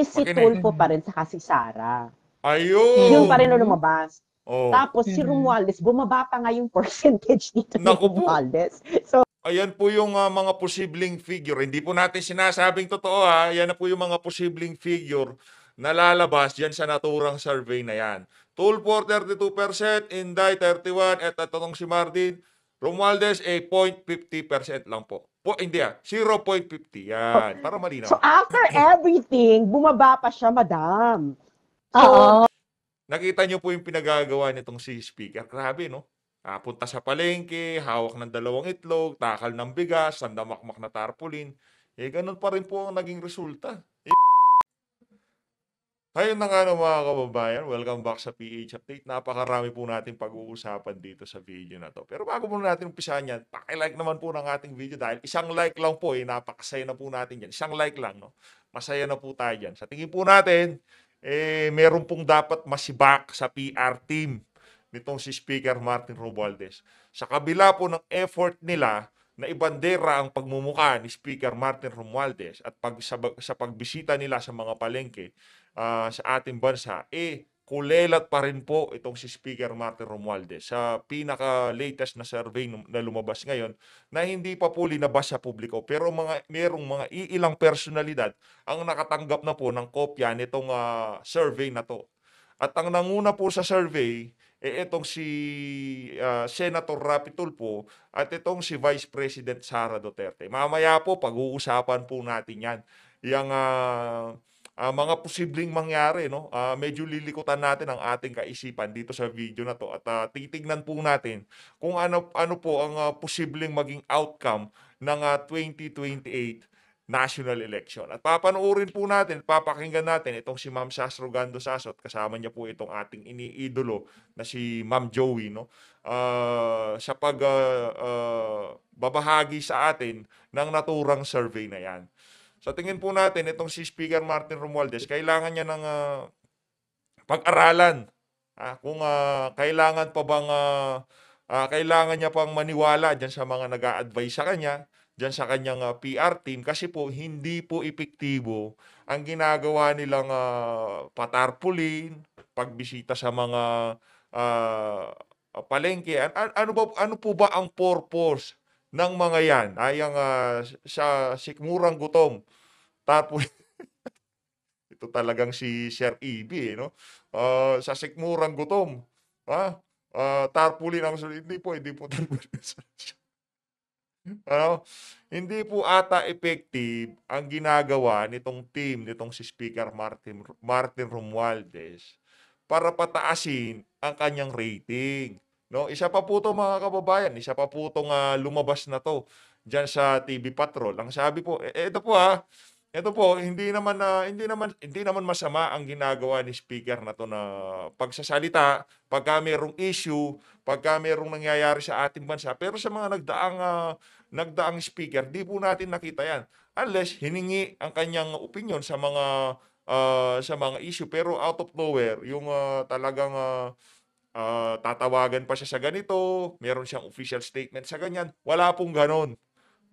is si Makinig. pa rin sa si Sara. Ayun! Yun pa rin na lumabas. Oh. Tapos si Romualdez, bumaba pa nga yung percentage dito ni Naku po. Romualdez. So, Ayan po yung uh, mga posibleng figure. Hindi po natin sinasabing totoo ha. Ayan na po yung mga posibleng figure na lalabas dyan sa naturang survey na yan. Tulpo 32%, Inday 31%, at tatong si Martin, Romualdez ay eh, 0.50% lang po. Po, hindi ah, 0.50 yan. Oh, Para malinaw. So after everything, bumaba pa siya, madam. Oo. Nakita niyo po yung pinagagawa nitong si speaker. Grabe, no? Ah, punta sa palengke, hawak ng dalawang itlog, takal ng bigas, sandamakmak na tarpaulin. Eh, ganun pa rin po ang naging resulta. Eh, Ayun na nga no, mga kababayan, welcome back sa PH Update. Napakarami po natin pag-uusapan dito sa video na to. Pero bago muna natin umpisahan yan, pakilike naman po ng ating video dahil isang like lang po, eh, napakasaya na po natin yan. Isang like lang, no? masaya na po tayo dyan. Sa tingin po natin, eh, meron pong dapat masibak sa PR team nitong si Speaker Martin Robaldes. Sa kabila po ng effort nila, na ibandera ang pagmumuka ni Speaker Martin Romualdez at pag, sa, sa pagbisita nila sa mga palengke, uh, sa ating bansa, eh, kulelat pa rin po itong si Speaker Martin Romualdez sa pinaka-latest na survey na lumabas ngayon na hindi pa po linabas sa publiko pero mga merong mga iilang personalidad ang nakatanggap na po ng kopya nitong uh, survey na to. At ang nanguna po sa survey eh itong si uh, Senator Rapi po at itong si Vice President Sara Duterte. Mamaya po pag-uusapan po natin 'yan. Yang uh, uh, mga posibleng mangyari. No? Uh, medyo lilikutan natin ang ating kaisipan dito sa video na to at uh, titignan po natin kung ano, ano po ang uh, posibleng maging outcome ng uh, 2028 national election. At papanoorin po natin, papakinggan natin itong si Ma'am Sasro Gando Sasot, kasama niya po itong ating iniidolo na si Ma'am Joey, no? Uh, sa pag uh, uh, babahagi sa atin ng naturang survey na yan. Sa tingin po natin, itong si Speaker Martin Romualdez, kailangan niya ng uh, pag-aralan. Ah, kung uh, kailangan pa bang, uh, uh, kailangan niya pang maniwala dyan sa mga nag advise sa kanya, dyan sa kanyang uh, PR team, kasi po hindi po epektibo ang ginagawa nilang uh, patarpulin, pagbisita sa mga uh, palengke. An- ano, ba, ano po ba ang purpose ng mga yan ay ang uh, sa sikmurang gutom tapos, ito talagang si Sir EB, eh, no? Uh, sa sikmurang gutom. Ha? Uh, ah, tarpulin ang sulit. Hindi po, hindi po tarpulin ano? Hindi po ata effective ang ginagawa nitong team, nitong si Speaker Martin, Martin Romualdez para pataasin ang kanyang rating. No, isa pa po to mga kababayan, isa pa po tong uh, lumabas na to diyan sa TV Patrol. Ang sabi po, eh, ito po ha. Ito po, hindi naman na hindi naman hindi naman masama ang ginagawa ni speaker na to na pagsasalita pagka mayroong issue, pagka mayroong nangyayari sa ating bansa. Pero sa mga nagdaang uh, nagdaang speaker, di po natin nakita 'yan unless hiningi ang kanyang opinion sa mga uh, sa mga issue pero out of nowhere yung uh, talagang uh, uh, tatawagan pa siya sa ganito, meron siyang official statement sa ganyan, wala pong ganon.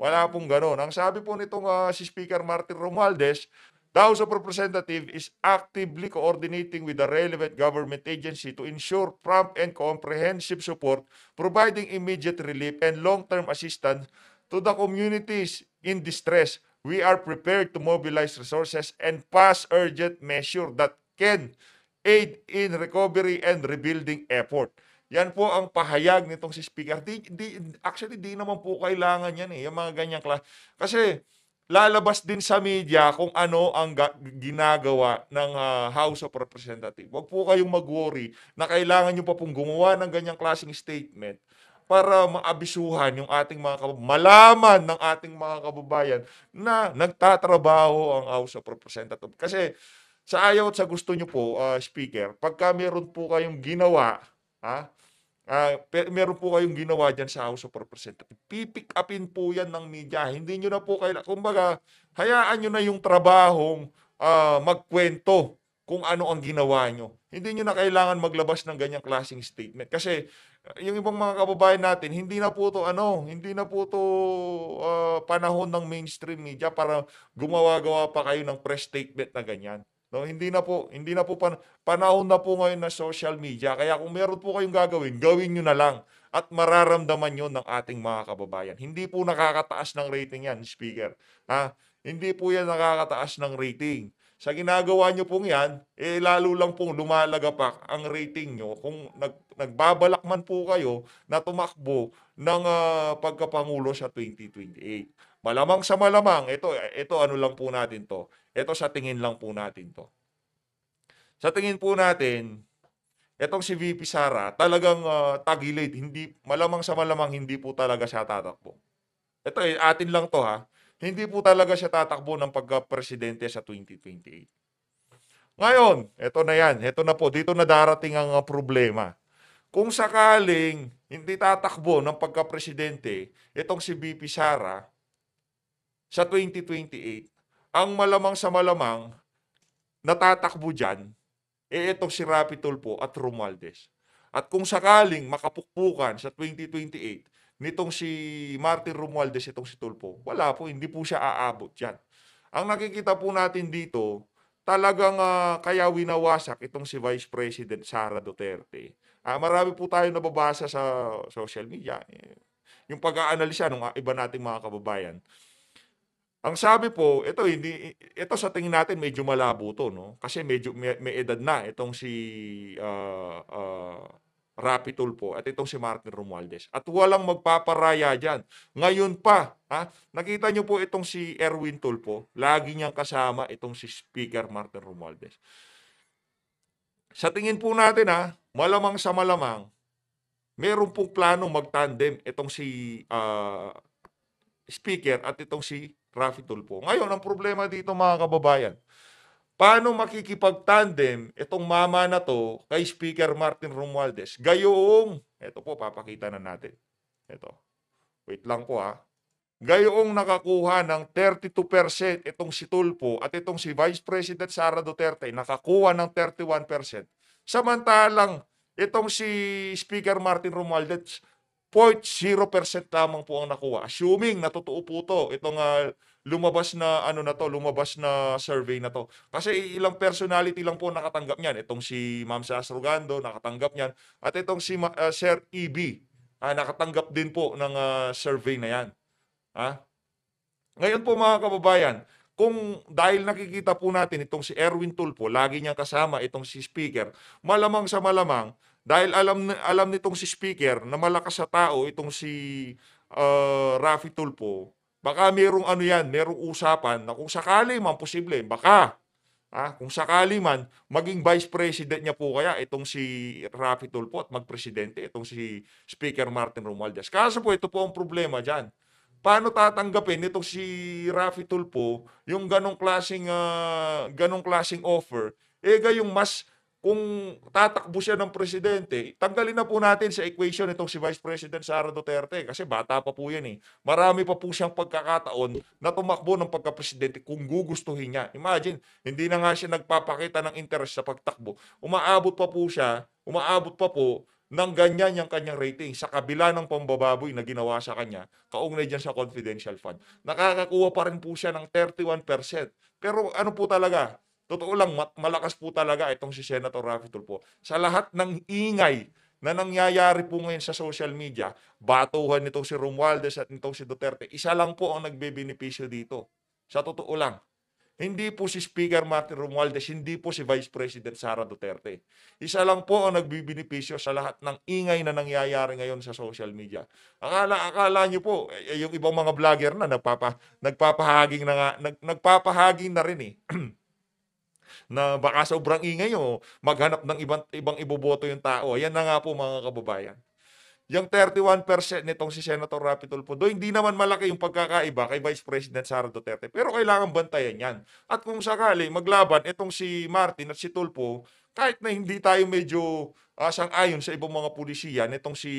Wala pong ganun. Ang sabi po nitong uh, si Speaker Martin Romualdez, The House of Representatives is actively coordinating with the relevant government agency to ensure prompt and comprehensive support, providing immediate relief and long-term assistance to the communities in distress. We are prepared to mobilize resources and pass urgent measures that can aid in recovery and rebuilding effort. Yan po ang pahayag nitong si Speaker. Di, di, actually, di naman po kailangan yan eh, yung mga ganyang klase. Kasi lalabas din sa media kung ano ang ginagawa ng uh, House of Representatives. Huwag po kayong mag-worry na kailangan nyo pa pong gumawa ng ganyang klaseng statement para maabisuhan yung ating mga kababayan, malaman ng ating mga kababayan na nagtatrabaho ang House of Representatives. Kasi sa ayaw at sa gusto nyo po, uh, Speaker, pagka meron po kayong ginawa, ha, ah, Uh, meron po kayong ginawa dyan sa House of Representatives. Pipick upin po yan ng media. Hindi nyo na po kayo, kumbaga, hayaan nyo na yung trabahong uh, magkwento kung ano ang ginawa nyo. Hindi nyo na kailangan maglabas ng ganyang klaseng statement. Kasi ah, yung ibang mga kababayan natin, hindi na po to ano, hindi na po to uh, panahon ng mainstream media para gumawa-gawa pa kayo ng press statement na ganyan. No, hindi na po hindi na po pan, panahon na po ngayon na social media. Kaya kung meron po kayong gagawin, gawin niyo na lang at mararamdaman 'yon ng ating mga kababayan. Hindi po nakakataas ng rating 'yan, speaker. Ha? Hindi po 'yan nakakataas ng rating. Sa ginagawa niyo pong 'yan, eh lalo lang pong lumalaga ang rating niyo kung nag, nagbabalak man po kayo na tumakbo ng uh, pagkapangulo sa 2028. Malamang sa malamang, ito ito ano lang po natin 'to ito sa tingin lang po natin to. Sa tingin po natin, etong si VP Sara, talagang uh, tagilid, hindi, malamang sa malamang hindi po talaga siya tatakbo. Ito eh, atin lang to ha. Hindi po talaga siya tatakbo ng pagka-presidente sa 2028. Ngayon, eto na yan. Eto na po. Dito na darating ang ah, problema. Kung sakaling hindi tatakbo ng pagka-presidente, itong si VP Sara, sa 2028, ang malamang sa malamang, natatakbo dyan, eh itong si Rapi Tulpo at Romualdez. At kung sakaling makapukpukan sa 2028, nitong si Martin Romualdez, itong si Tulpo, wala po, hindi po siya aabot dyan. Ang nakikita po natin dito, talagang uh, kaya winawasak itong si Vice President Sara Duterte. Uh, marami po tayo nababasa sa social media. Eh, yung pag-aanalisa ng ah, iba nating mga kababayan. Ang sabi po, ito hindi ito sa tingin natin medyo malabo to no kasi medyo may, may edad na itong si uh, uh, Rapi Tulpo at itong si Martin Romualdez. At walang magpaparaya diyan. Ngayon pa, ha? Nakita niyo po itong si Erwin Tulpo, lagi niyang kasama itong si Speaker Martin Romualdez. Sa tingin po natin ha, malamang sa malamang meron pong plano mag-tandem itong si uh, Speaker at itong si traffic tulpo. Ngayon, ang problema dito mga kababayan, paano makikipag-tandem itong mama na to kay Speaker Martin Romualdez? Gayoong, ito po, papakita na natin. Ito. Wait lang po ha. Gayoong nakakuha ng 32% itong si Tulpo at itong si Vice President Sara Duterte nakakuha ng 31%. Samantalang itong si Speaker Martin Romualdez 0.0% lamang po ang nakuha. Assuming na totoo po to, itong uh, lumabas na ano na to, lumabas na survey na to. Kasi ilang personality lang po nakatanggap niyan. Itong si Ma'am Sas nakatanggap niyan at itong si uh, Sir EB uh, ah, nakatanggap din po ng uh, survey na yan. Ha? Ngayon po mga kababayan, kung dahil nakikita po natin itong si Erwin Tulpo, lagi niyang kasama itong si Speaker, malamang sa malamang, dahil alam alam nitong si speaker na malakas sa tao itong si uh, Rafi Tulpo, baka merong ano yan, merong usapan na kung sakali man posible, baka ah, kung sakali man maging vice president niya po kaya itong si Rafi Tulpo at magpresidente itong si Speaker Martin Romualdez. Kaso po ito po ang problema diyan. Paano tatanggapin nitong si Rafi Tulpo yung ganong klasing uh, ah, ganong klaseng offer eh gayong mas kung tatakbo siya ng presidente, tanggalin na po natin sa equation itong si Vice President Sara Duterte kasi bata pa po yan eh. Marami pa po siyang pagkakataon na tumakbo ng pagka-presidente kung gugustuhin niya. Imagine, hindi na nga siya nagpapakita ng interest sa pagtakbo. Umaabot pa po siya, umaabot pa po ng ganyan yung kanyang rating sa kabila ng pambababoy na ginawa sa kanya, kaugnay dyan sa confidential fund. Nakakakuha pa rin po siya ng 31%. Pero ano po talaga, Totoo lang, malakas po talaga itong si Senator Rafi Tulfo. Sa lahat ng ingay na nangyayari po ngayon sa social media, batuhan nito si Romualdez at nito si Duterte, isa lang po ang nagbebenepisyo dito. Sa totoo lang, hindi po si Speaker Martin Romualdez, hindi po si Vice President Sara Duterte. Isa lang po ang nagbibenepisyo sa lahat ng ingay na nangyayari ngayon sa social media. Akala, akala nyo po, eh, eh, yung ibang mga vlogger na nagpapa, nagpapahaging na nga, nag, nagpapahaging na rin eh. na baka sobrang ingay o oh. maghanap ng ibang, ibang iboboto yung tao. Yan na nga po mga kababayan. Yung 31% nitong si Senator Rapi Tulfo, do hindi naman malaki yung pagkakaiba kay Vice President Sara Duterte. Pero kailangan bantayan yan. At kung sakali maglaban itong si Martin at si Tulfo, kahit na hindi tayo medyo uh, sang-ayon sa ibang mga pulisiya, nitong si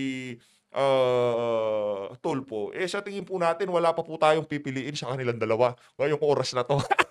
uh, Tulfo, eh sa tingin po natin wala pa po tayong pipiliin sa kanilang dalawa ngayong oras na to.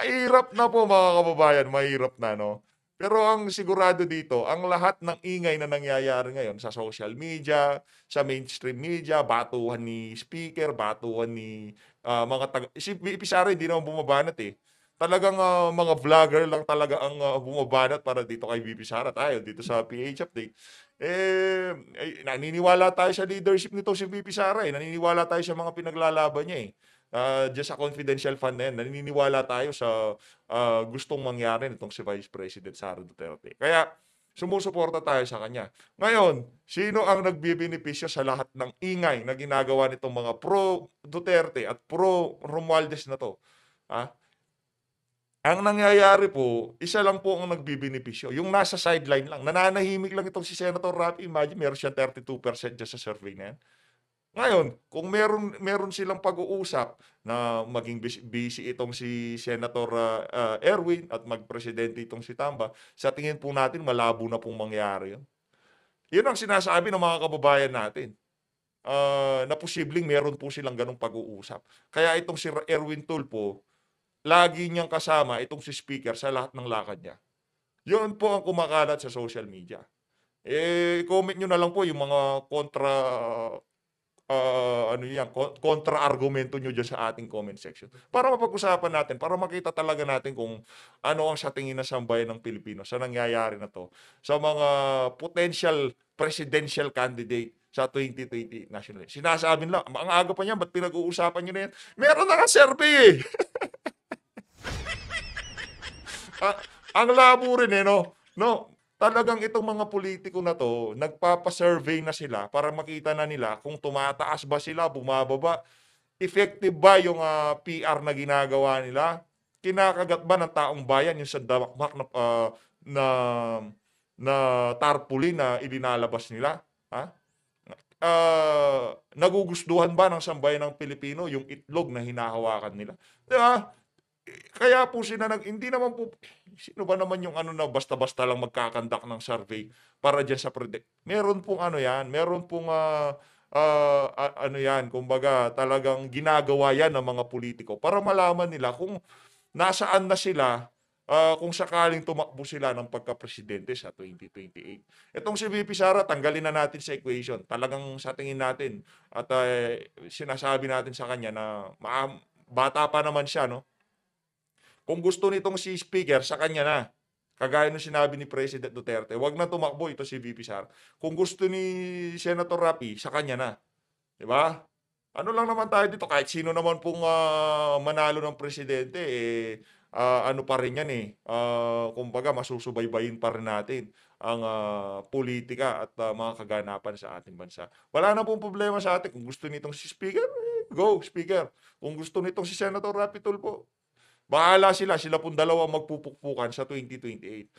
Mahirap na po mga kababayan, mahirap na no. Pero ang sigurado dito, ang lahat ng ingay na nangyayari ngayon sa social media, sa mainstream media, batuhan ni speaker, batuhan ni uh, mga taga... Si Pisara hindi naman bumabanat eh. Talagang uh, mga vlogger lang talaga ang uh, bumabanat para dito kay BP Sara tayo, dito sa PH Update. Eh, eh, naniniwala tayo sa leadership nito si BP Sara eh. Naniniwala tayo sa mga pinaglalaban niya eh uh, ah, just sa confidential fund na yan, naniniwala tayo sa uh, gustong mangyari nitong si Vice President Sara Duterte. Kaya, sumusuporta tayo sa kanya. Ngayon, sino ang nagbibinipisyo sa lahat ng ingay na ginagawa nitong mga pro-Duterte at pro-Romualdez na to? Ha? Ang nangyayari po, isa lang po ang nagbibinipisyo. Yung nasa sideline lang. Nananahimik lang itong si Senator Rafi. Imagine, meron siyang 32% dyan sa survey na yan. Ngayon, kung meron meron silang pag-uusap na maging busy itong si Senator uh, uh, Erwin at magpresidente itong si Tamba, sa tingin po natin malabo na pong mangyari 'yon. 'Yun ang sinasabi ng mga kababayan natin. Uh, na posibleng meron po silang ganong pag-uusap. Kaya itong si Erwin Tulpo, lagi niyang kasama itong si speaker sa lahat ng lakad niya. Yun po ang kumakalat sa social media. Eh, comment nyo na lang po yung mga kontra uh, ano yan, kontra-argumento nyo dyan sa ating comment section. Para mapag-usapan natin, para makita talaga natin kung ano ang sa tingin na sambayan ng Pilipino sa nangyayari na to sa mga potential presidential candidate sa 2020 national election. Sinasabi nila, ang aga pa niya, ba't pinag-uusapan nyo na yan? Meron na nga survey eh! ang, ang labo rin eh, no? No, talagang itong mga politiko na to, nagpapasurvey na sila para makita na nila kung tumataas ba sila, bumababa, effective ba yung uh, ah, PR na ginagawa nila, kinakagat ba ng taong bayan yung sa damakmak na, uh, na, na tarpulin na ilinalabas nila? Ha? Uh, nagugustuhan ba ng sambayan ng Pilipino yung itlog na hinahawakan nila? Di ba? kaya po sila nag, hindi naman po, sino ba naman yung ano na basta-basta lang magkakandak ng survey para dyan sa predict. Meron pong ano yan, meron pong uh, uh, uh, ano yan, kumbaga talagang ginagawa yan ng mga politiko para malaman nila kung nasaan na sila uh, kung sakaling tumakbo sila ng pagka-presidente sa 2028. Itong si VP Sara, tanggalin na natin sa equation. Talagang sa tingin natin at uh, sinasabi natin sa kanya na ma- bata pa naman siya, no? Kung gusto nitong si Speaker, sa kanya na. Kagaya ng sinabi ni President Duterte, wag na tumakbo ito si VP Sar. Kung gusto ni Senator Rapi, sa kanya na. 'Di ba? Ano lang naman tayo dito kahit sino naman pong uh, manalo ng presidente eh uh, ano pa rin 'yan eh. Uh, kumbaga masusubaybayin pa rin natin ang uh, politika at uh, mga kaganapan sa ating bansa. Wala na pong problema sa atin kung gusto nitong si speaker, eh, go speaker. Kung gusto nitong si Senator Rapi Tulpo, Bahala sila, sila pong dalawa magpupukpukan sa 2028.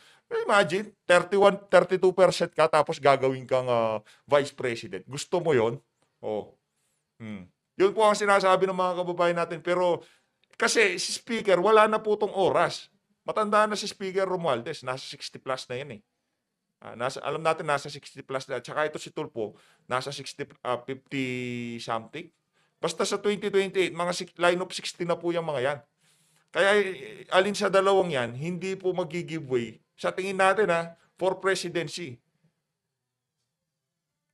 Imagine, 31, 32% ka tapos gagawin kang uh, vice president. Gusto mo yon? Oh. Hmm. Yun po ang sinasabi ng mga kababayan natin. Pero kasi si speaker, wala na po tong oras. Matanda na si speaker Romualdez. Nasa 60 plus na yan eh. Uh, nasa, alam natin, nasa 60 plus na. Tsaka ito si Tulpo, nasa 60, uh, 50 something. Basta sa 2028, mga line of 60 na po yung mga yan. Kaya eh, alin sa dalawang yan, hindi po mag-give Sa tingin natin ha, for presidency.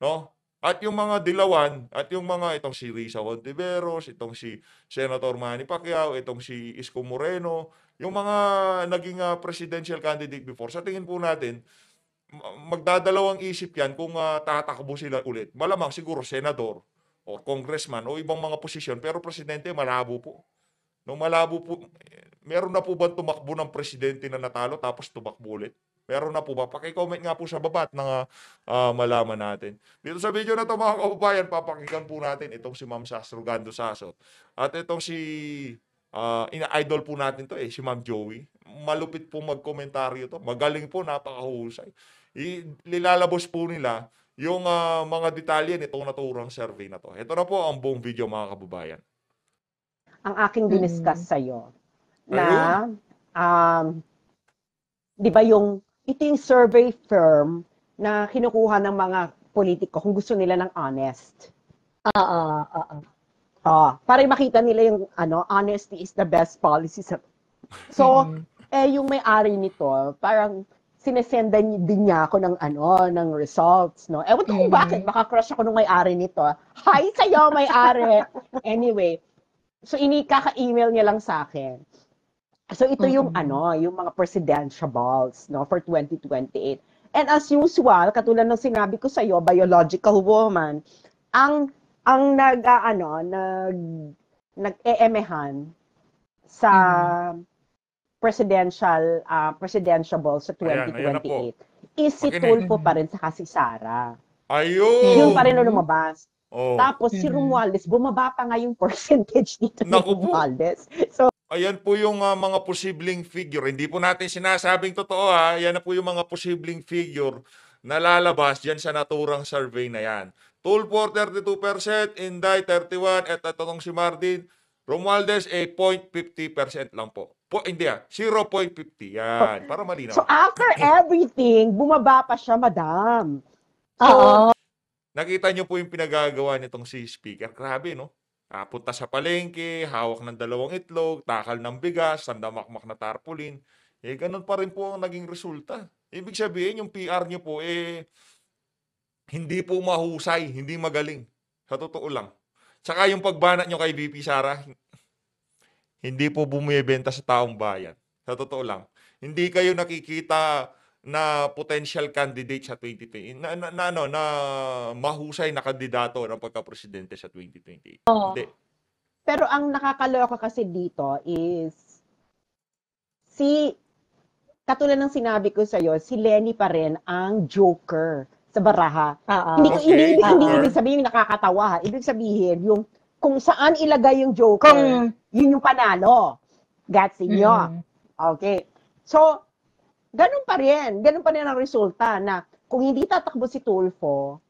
No? At yung mga dilawan, at yung mga itong si Risa Contiveros, itong si Senator Manny Pacquiao, itong si Isko Moreno, yung mga naging uh, presidential candidate before, sa tingin po natin, magdadalawang isip yan kung uh, tatakbo sila ulit. Malamang siguro senador o congressman o ibang mga posisyon, pero presidente malabo po. Nung malabo po, meron na po ba tumakbo ng presidente na natalo tapos tumakbo ulit? Meron na po ba? Pakicomment nga po sa baba at nang uh, ah, malaman natin. Dito sa video na to mga kaubayan, papakinggan po natin itong si Ma'am Sastro Gando Sasot. At itong si uh, ina-idol po natin to eh, si Ma'am Joey. Malupit po magkomentaryo to. Magaling po, napakahusay. I- lilalabos po nila yung uh, mga detalye nitong naturang survey na to. Ito na po ang buong video mga kababayan ang aking mm. diniscuss sa sa'yo. Na, um, di ba yung, ito yung survey firm na kinukuha ng mga politiko kung gusto nila ng honest. Ah ah ah. Oh, para makita nila yung ano, honesty is the best policy sa So, mm-hmm. eh yung may-ari nito, parang sinesendan din niya ako ng ano, ng results, no. Eh, ko mm. bakit, baka crush ako nung may-ari nito. Hi sa'yo, may-ari! anyway, So, ini kaka-email niya lang sa akin. So, ito yung mm-hmm. ano, yung mga presidential balls, no, for 2028. And as usual, katulad ng sinabi ko sa iyo, biological woman, ang ang nag uh, ano, nag nag-eemehan sa mm-hmm. presidential uh, presidential balls sa 2028 ayan, ayan is si Tulfo pa rin sa kasi Sara. Ayun! Yun pa rin na lumabas. Oh. Tapos si Romualdez, bumaba pa nga yung percentage dito ni Romualdez. So, Ayan po yung uh, mga posibleng figure. Hindi po natin sinasabing totoo ha. Ayan na po yung mga posibleng figure na lalabas dyan sa naturang survey na yan. Tulpo 32%, Inday 31%, at tatong si Martin, Romualdez ay eh, 0.50% lang po. Po, hindi ah, 0.50 yan. Para malinaw. So after everything, bumaba pa siya, madam. Oo. Ah, Nakita nyo po yung pinagagawa nitong si speaker. Grabe, no? Ah, punta sa palengke, hawak ng dalawang itlog, takal ng bigas, sandamakmak na tarpaulin. Eh, ganun pa rin po ang naging resulta. Ibig sabihin, yung PR nyo po, eh, hindi po mahusay, hindi magaling. Sa totoo lang. Tsaka yung pagbanat nyo kay BP Sara, hindi po bumibenta sa taong bayan. Sa totoo lang. Hindi kayo nakikita na potential candidate sa 2020 na, na, na ano na mahusay na kandidato ng pagka-presidente sa 2028. Oh. Hindi. Pero ang nakakaloka kasi dito is si katulad ng sinabi ko sa iyo, si Lenny pa rin ang joker sa baraha. Uh-oh. Ah, ah. Hindi ko okay. hindi, hindi, ah, hindi ibig sabihin nakakatawa. Ha? Ibig sabihin yung kung saan ilagay yung joker, kung... yun yung panalo. Gats inyo. Mm-hmm. Okay. So, ganun pa rin, ganun pa rin ang resulta na kung hindi tatakbo si Tulfo,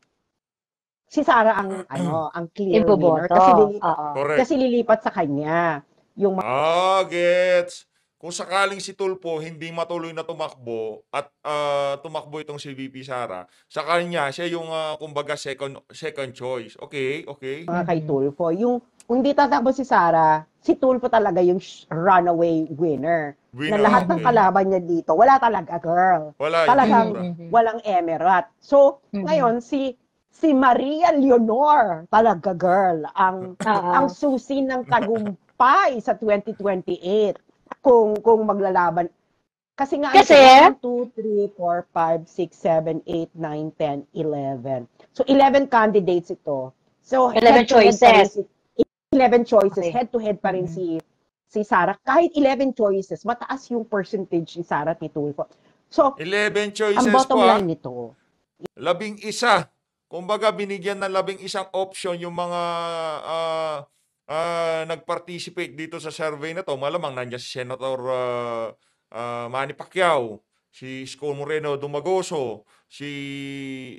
si Sara ang ano, ang clear winner kasi lilipat, kasi lilipat sa kanya yung mga oh, ah, gets. Kung sakaling si Tulfo hindi matuloy na tumakbo at uh, tumakbo itong si VP Sara, sa kanya siya yung uh, kumbaga second second choice. Okay, okay. Mga kay Tulfo, yung kung hindi tatakbo si Sara, si Tulfo talaga yung runaway winner. winner na lahat ng kalaban niya dito, wala talaga girl. Wala Talagang mm-hmm. walang emerat. So, mm-hmm. ngayon si si Maria Leonor talaga girl ang ah. ang susi ng tagumpay sa 2028 kung kung maglalaban kasi nga kasi 2 3 4 5 6 7 8 9 10 11. So 11 candidates ito. So 11 choices. Ito, 11 choices, okay. head-to-head pa rin mm-hmm. si si Sarah. Kahit 11 choices, mataas yung percentage ni Sarah ni So, 11 choices ang bottom po, line ah. nito. Labing isa. Kumbaga, binigyan ng labing isang option yung mga uh, uh, nag-participate dito sa survey na to. Malamang nandiyan si Senator uh, uh, Manny Pacquiao, si Sco Moreno Dumagoso, si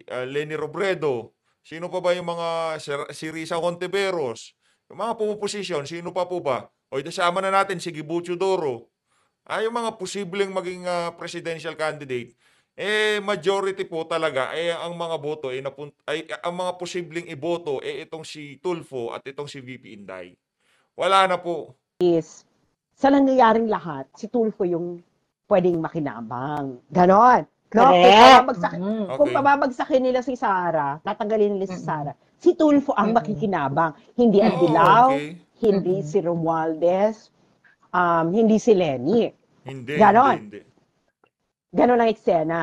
uh, Lenny Robredo, Sino pa ba yung mga si Risa Contiveros? Yung mga pumuposisyon, sino pa po ba? O isama na natin si Gibucho Doro. Ah, yung mga posibleng maging uh, presidential candidate, eh majority po talaga eh ang mga boto eh, napun- ay ang mga posibleng iboto eh itong si Tulfo at itong si VP Inday. Wala na po. Yes. Sa nangyayaring lahat, si Tulfo yung pwedeng makinabang. Ganon. No? Correct. Mm-hmm. Kung mm. -hmm. kung pababagsakin nila si Sara, tatanggalin nila si Sara. mm -hmm si Tulfo ang makikinabang. Hindi mm-hmm. ang Dilaw, Oh, okay. hindi mm-hmm. si Romualdez, um, hindi si Lenny. Hindi, Ganon. hindi, hindi. Ganon ang eksena.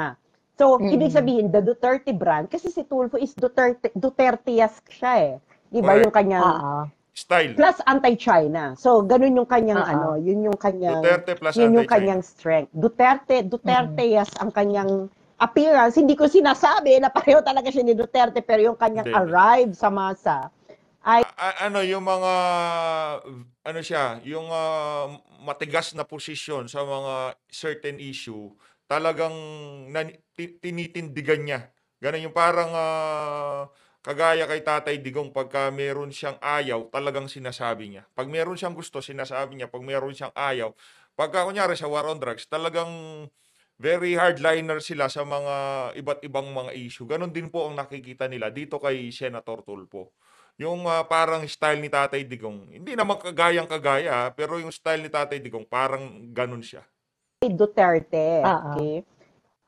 So, mm-hmm. ibig sabihin, the Duterte brand, kasi si Tulfo is Duterte, Duterte-esque siya eh. Di ba yung kanyang, Oo. Style. plus anti-China. So, ganun yung kanyang Oo. ano, yun yung kanyang, Duterte plus yun anti-China. yung kanyang strength. Duterte, Duterte-esque ang kanyang appearance, hindi ko sinasabi na pareho talaga siya ni Duterte pero yung kanyang David. arrive sa masa ay A- ano yung mga ano siya, yung uh, matigas na posisyon sa mga certain issue, talagang nan- tinitindigan niya. Ganun yung parang uh, kagaya kay Tatay Digong pagka meron siyang ayaw, talagang sinasabi niya. Pag meron siyang gusto, sinasabi niya. Pag meron siyang ayaw, pagka kunyari sa war on drugs, talagang very hardliner sila sa mga iba't ibang mga issue. Ganon din po ang nakikita nila dito kay Senator Tulpo. Yung uh, parang style ni Tatay Digong, hindi na magkagayang kagaya, ah, pero yung style ni Tatay Digong, parang ganon siya. Duterte, uh-huh. okay?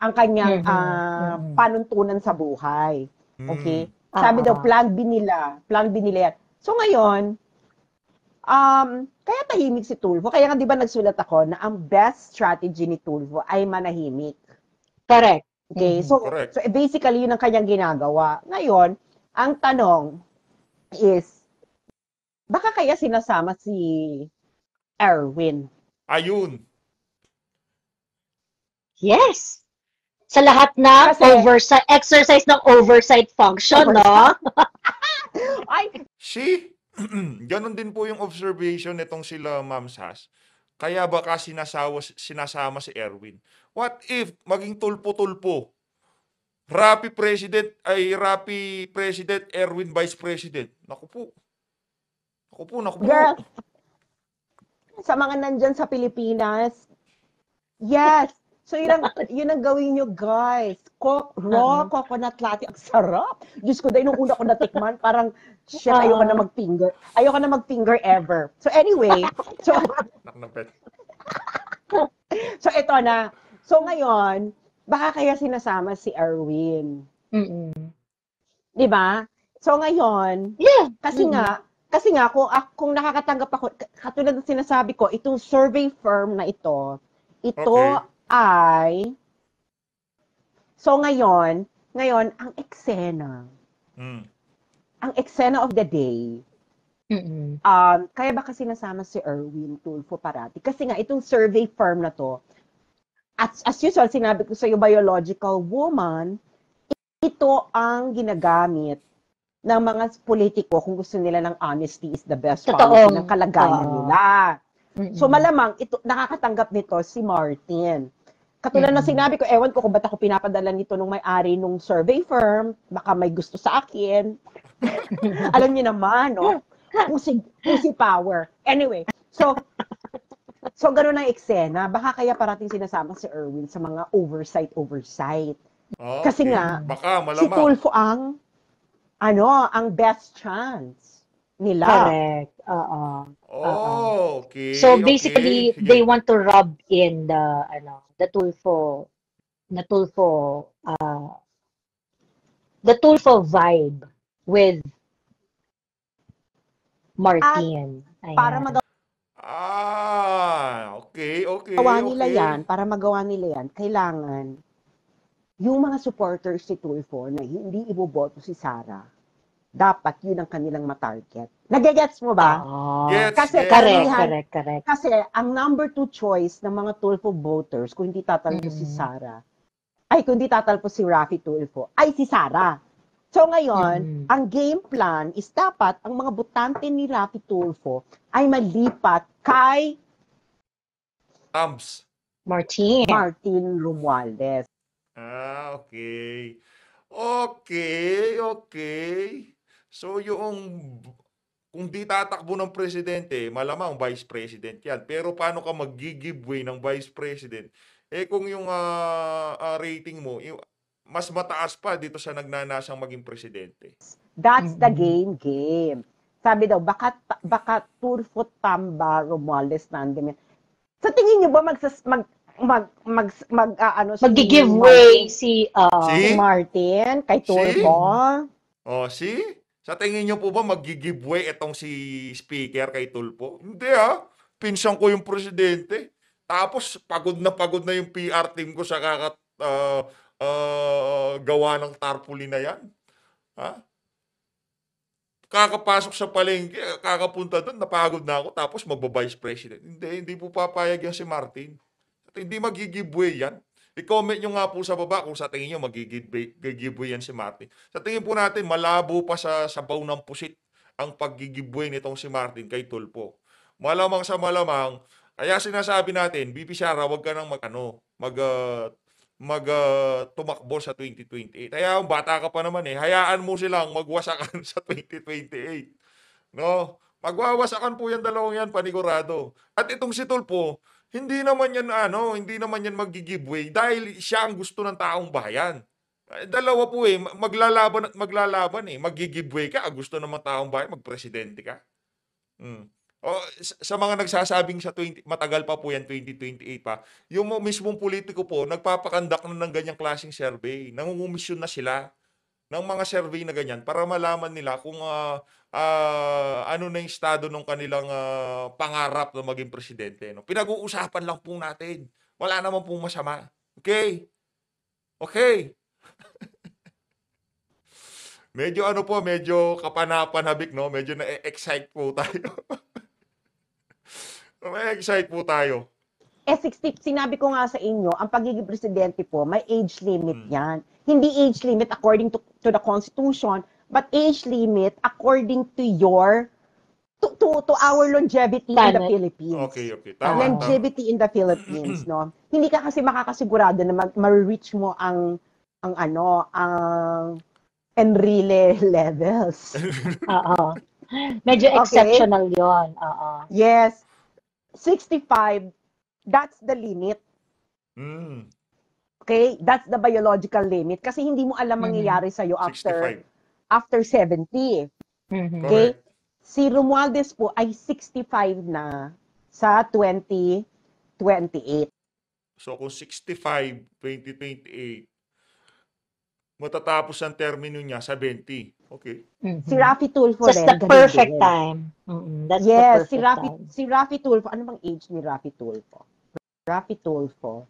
Ang kanyang mm-hmm. uh, panuntunan sa buhay. Okay? Mm-hmm. Sabi daw, plan B nila. Plan B nila yan. So ngayon, Um, kaya tahimik si Tulfo. Kaya nga di ba nagsulat ako na ang best strategy ni Tulfo ay manahimik. Correct. Okay, mm-hmm. so, Correct. so eh, basically yun ang kanyang ginagawa. Ngayon, ang tanong is, baka kaya sinasama si Erwin? Ayun. Yes. Sa lahat na Kasi, oversight, exercise ng oversight function, oversight. no? Ay. She Ganon din po yung observation nitong sila Ma'am Sas. Kaya baka sinasawa, sinasama si Erwin. What if maging tulpo-tulpo? Rapi President ay Rapi President, Erwin Vice President. Naku po. Naku po, naku po. Girl, sa mga nandyan sa Pilipinas, yes, So yun ang, yun ang gawin nyo, guys. Co- raw uh-huh. coconut latte. Ang sarap. Diyos ko, dahil nung una ko natikman, parang, shit, uh ah. ayoko na mag-finger. Ayoko na mag-finger ever. So anyway, so... so ito na. So ngayon, baka kaya sinasama si Erwin. mm Di ba? So ngayon, yeah. kasi mm-hmm. nga, kasi nga kung, ah, kung nakakatanggap ako, katulad ng sinasabi ko, itong survey firm na ito, ito okay ay, so ngayon, ngayon, ang eksena, mm. ang eksena of the day, Mm-mm. um, kaya ba kasi nasama si Erwin Tulfo parati? Kasi nga, itong survey firm na to, as, as usual, sinabi ko sa iyo, biological woman, ito ang ginagamit ng mga politiko kung gusto nila ng honesty is the best Totoo. policy ng kalagayan uh, nila. Mm-hmm. So malamang ito nakakatanggap nito si Martin. Katulad mm-hmm. ng sinabi ko, ewan ko kung ba't ako pinapadala nito nung may-ari nung survey firm, baka may gusto sa akin. Alam niyo naman, no? Pusi, pusi power. Anyway, so, so ganun ang eksena. Baka kaya parating sinasama si Erwin sa mga oversight-oversight. Oh, ah, Kasi nga, Baka, malamang. si Tulfo ang, ano, ang best chance nila. Correct. uh Oh, uh-uh. okay. So basically, okay. they want to rub in the ano, the Tulfo the Tulfo uh the Tulfo vibe with Martin. At para mag Ah, okay, okay. Gawa nila 'yan, para magawa nila 'yan, kailangan yung mga supporters si Tulfo na hindi iboboto si Sarah dapat yun ang kanilang matarget. Nagegets mo ba? Oh. Yes, kasi yes. Correct, correct, correct. Kasi ang number two choice ng mga Tulfo voters, kung hindi tatalpo mm si Sara, ay kung hindi tatalpo si Rafi Tulfo, ay si Sara. So ngayon, mm ang game plan is dapat ang mga butante ni Rafi Tulfo ay malipat kay Abs. Martin. Martin Romualdez. Ah, okay. Okay, okay. So yung kung di tatakbo ng presidente, malamang vice president yan. Pero paano ka mag-giveaway ng vice president? Eh kung yung uh, uh, rating mo, yung, mas mataas pa dito sa nagnanasang maging presidente. That's the mm-hmm. game game. Sabi daw, baka, baka turfot tamba Romualdez Nandimin. Sa tingin niyo ba magsas, mag, mag, mag, mag, uh, ano, Mag-giveaway si, si, uh, si Martin kay Turbo? Si? Oh, si? Sa tingin niyo po ba magigiveaway itong si Speaker kay Tulpo? Hindi ha. Ah. Pinsan ko yung presidente. Tapos pagod na pagod na yung PR team ko sa kakat uh, uh, gawa ng tarpaulin na yan. Ha? Kakapasok sa palengke, kakapunta doon, napagod na ako, tapos magbabice president. Hindi, hindi po papayag yan si Martin. At hindi magigiveaway yan. I-comment nyo nga po sa baba kung sa tingin nyo magigibway yan si Martin. Sa tingin po natin, malabo pa sa sabaw ng pusit ang pagigibway nitong si Martin kay Tulpo. Malamang sa malamang, kaya sinasabi natin, BP Sara, wag ka nang mag, ano, mag, uh, mag uh, tumakbo sa 2028. Kaya bata ka pa naman eh, hayaan mo silang magwasakan sa 2028. No? Magwawasakan po yung dalawang yan, panigurado. At itong si Tulpo, hindi naman yan ano, hindi naman yan magi-giveaway dahil siya ang gusto ng taong bayan. Eh, dalawa po eh, maglalaban at maglalaban eh. Magi-giveaway ka, ah, gusto ng mga taong bayan, magpresidente ka. Mm. O, sa mga nagsasabing sa 20, matagal pa po yan, 2028 pa, yung mismong politiko po, nagpapakandak na ng ganyang klaseng survey. Nangungumisyon na sila ng mga survey na ganyan para malaman nila kung uh, uh, ano na yung estado ng kanilang uh, pangarap na maging presidente. No? Pinag-uusapan lang po natin. Wala naman pong masama. Okay? Okay. medyo ano po, medyo kapanapanabik, no? Medyo na-excite po tayo. na-excite po tayo. Eh, 60, sinabi ko nga sa inyo, ang pagiging presidente po, may age limit hmm. yan hindi age limit according to, to the Constitution, but age limit according to your to to, to our longevity Planet. in the Philippines. Okay, okay. Tama, longevity tama. in the Philippines, no? Hindi ka kasi makakasigurado na ma-reach mo ang ang ano, ang Enrile levels. Oo. Medyo okay. exceptional 'yon. Oo. Yes. 65 that's the limit. Mm. Okay? That's the biological limit kasi hindi mo alam mm-hmm. mangyayari sa iyo after 65. after 70. Mm-hmm. Okay? Correct. Si Romualdez po ay 65 na sa 2028. so kung 65, 2028, matatapos ang termino niya sa 20. Okay. Mm-hmm. Si Rafi Tulfo Just rin. the perfect time. mm That's yes, the perfect si Rafi, time. si Rafi Tulfo. Ano bang age ni Rafi Tulfo? Rafi Tulfo.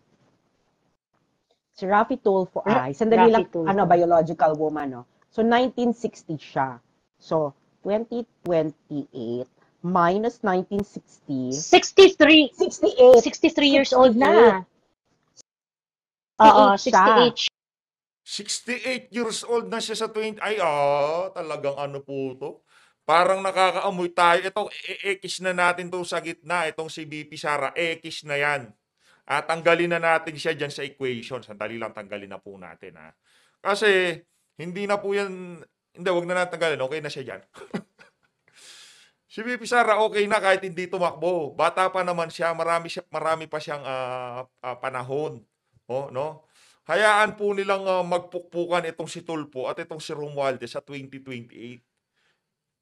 Si Raffy Tulfo ay, sandali lang, Tulfo. ano, biological woman, no? So, 1960 siya. So, 2028 minus 1960. 63. 68. 63 years 68. old na. Oo, 68. 68 years old na siya sa 20. Ay, oh, talagang ano po to. Parang nakakaamoy tayo. Ito, e, e na natin to sa gitna. Itong si BP Sara, e na yan. At tanggalin na natin siya dyan sa equation. Sandali lang tanggalin na po natin. Ha? Kasi, hindi na po yan, hindi, wag na natin tanggalin. Okay na siya dyan. si Pipi Sara, okay na kahit hindi tumakbo. Bata pa naman siya, marami, siya, marami pa siyang uh, uh, panahon. Oh, no? Hayaan po nilang uh, magpukpukan itong si Tulpo at itong si Romualdez sa 2028.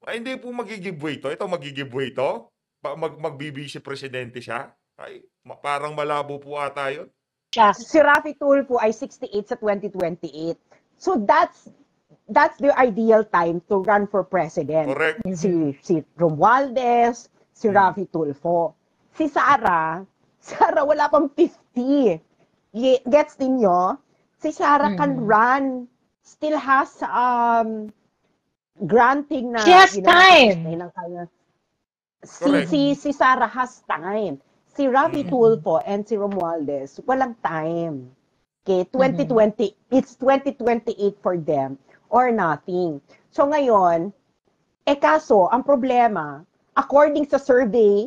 Ay, hindi po magigive way to. Ito magigive way to. Mag, magbibisi presidente siya. Ay, parang malabo po ata yun. Si Rafi Tulfo ay 68 sa 2028. So that's that's the ideal time to run for president. Correct. Si, si Romualdez, si Rafi Tulfo. Si Sara, Sara wala pang 50. Gets din nyo? Si Sara mm. can run. Still has um, granting na... She has you know, time. Si, si, si Sara has time. Si Ravi Tulfo and si Romualdez, walang time. Okay, 2020, mm it's 2028 for them or nothing. So ngayon, eh kaso, ang problema, according sa survey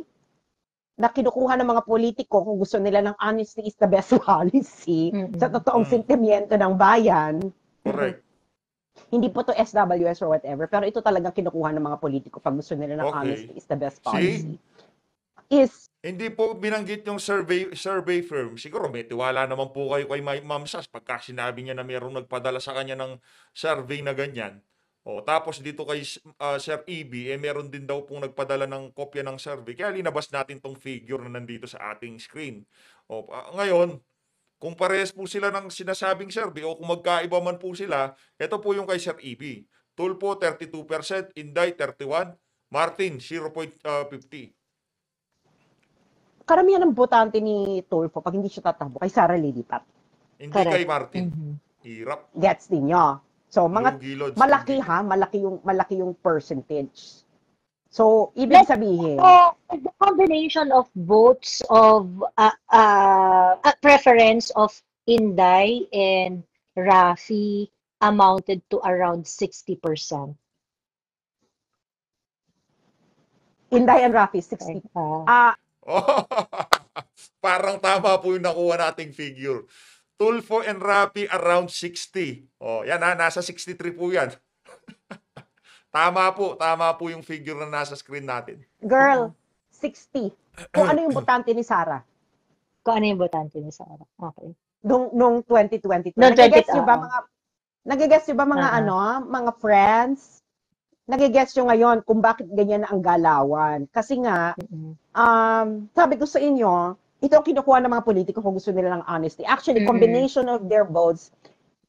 na kinukuha ng mga politiko kung gusto nila ng honesty is the best policy mm-hmm. sa totoong mm-hmm. sentimiento ng bayan. Correct. Hindi po to SWS or whatever, pero ito talaga kinukuha ng mga politiko pag gusto nila ng okay. honesty is the best policy. See? Is hindi po binanggit yung survey survey firm. Siguro may tiwala naman po kayo kay Ma'am Sas pagka sinabi niya na mayroong nagpadala sa kanya ng survey na ganyan. O, tapos dito kay uh, Sir EB, eh, meron din daw pong nagpadala ng kopya ng survey. Kaya linabas natin tong figure na nandito sa ating screen. O, uh, ngayon, kung parehas po sila ng sinasabing survey o kung magkaiba man po sila, ito po yung kay Sir EB. Tulpo 32%, Inday 31, Martin 0.50 karamihan ng botante ni Tulfo, pag hindi siya tatakbo, kay Sara lilipat. Hindi Correct. kay Martin. Mm-hmm. Hirap. Gets ninyo. So mga Gilods, malaki hindi. ha, malaki yung malaki yung percentage. So ibig Let's, sabihin uh, the combination of votes of uh, uh, uh, preference of Inday and Rafi amounted to around 60%. Inday and Rafi 60. Ah uh, parang tama po yung nakuha nating figure. Tulfo and Rapi around 60. Oh, yan ha, ah, nasa 63 po yan. tama po, tama po yung figure na nasa screen natin. Girl, 60. Kung ano yung butante ni Sara? Kung ano yung butante ni Sara? Okay. Nung, nung 2022. Nung Nag-guess uh, ba mga Nag-guess ba mga uh-huh. ano, mga friends? nagigets nyo ngayon kung bakit ganyan na ang galawan. Kasi nga, um, sabi ko sa inyo, ito ang kinukuha ng mga politiko kung gusto nila ng honesty. Actually, combination mm-hmm. of their votes,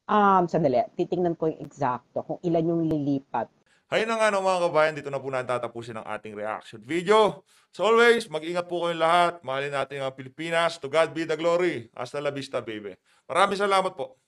um, sandali, titingnan ko yung exacto kung ilan yung lilipat. Ayun na nga no, mga kabayan, dito na po na tatapusin ang ating reaction video. As always, mag-ingat po kayong lahat. Mahalin natin ang Pilipinas. To God be the glory. Hasta la vista, baby. Maraming salamat po.